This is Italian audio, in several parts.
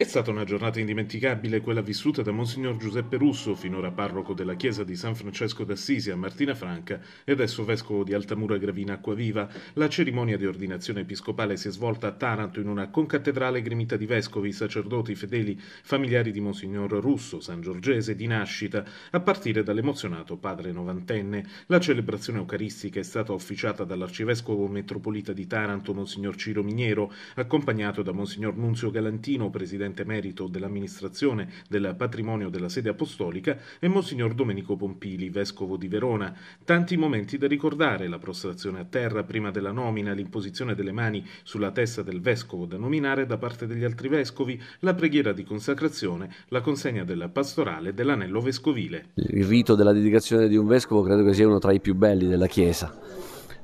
È stata una giornata indimenticabile quella vissuta da Monsignor Giuseppe Russo, finora parroco della chiesa di San Francesco d'Assisi a Martina Franca e adesso vescovo di Altamura Gravina Acquaviva. La cerimonia di ordinazione episcopale si è svolta a Taranto in una concattedrale gremita di vescovi, sacerdoti, fedeli, familiari di Monsignor Russo, san Giorgese di nascita, a partire dall'emozionato padre novantenne. La celebrazione eucaristica è stata officiata dall'arcivescovo metropolita di Taranto, Monsignor Ciro Miniero, accompagnato da Monsignor Nunzio Galantino, presidente Presidente Merito dell'amministrazione del patrimonio della sede apostolica, e Monsignor Domenico Pompili, Vescovo di Verona. Tanti momenti da ricordare, la prostrazione a terra prima della nomina, l'imposizione delle mani sulla testa del Vescovo da nominare da parte degli altri Vescovi, la preghiera di consacrazione, la consegna della pastorale dell'anello vescovile. Il rito della dedicazione di un Vescovo credo che sia uno tra i più belli della Chiesa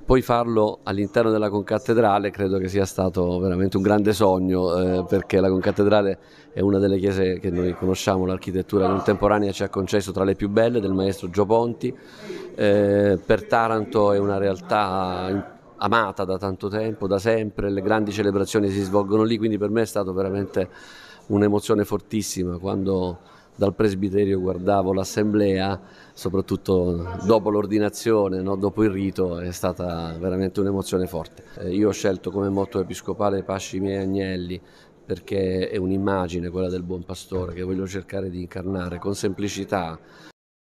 poi farlo all'interno della concattedrale credo che sia stato veramente un grande sogno eh, perché la concattedrale è una delle chiese che noi conosciamo, l'architettura contemporanea ci ha concesso tra le più belle del maestro Gio Ponti, eh, per Taranto è una realtà amata da tanto tempo, da sempre, le grandi celebrazioni si svolgono lì, quindi per me è stata veramente un'emozione fortissima quando dal presbiterio guardavo l'assemblea, soprattutto dopo l'ordinazione, no? dopo il rito, è stata veramente un'emozione forte. Eh, io ho scelto come motto episcopale Pasci miei agnelli perché è un'immagine quella del buon pastore che voglio cercare di incarnare con semplicità.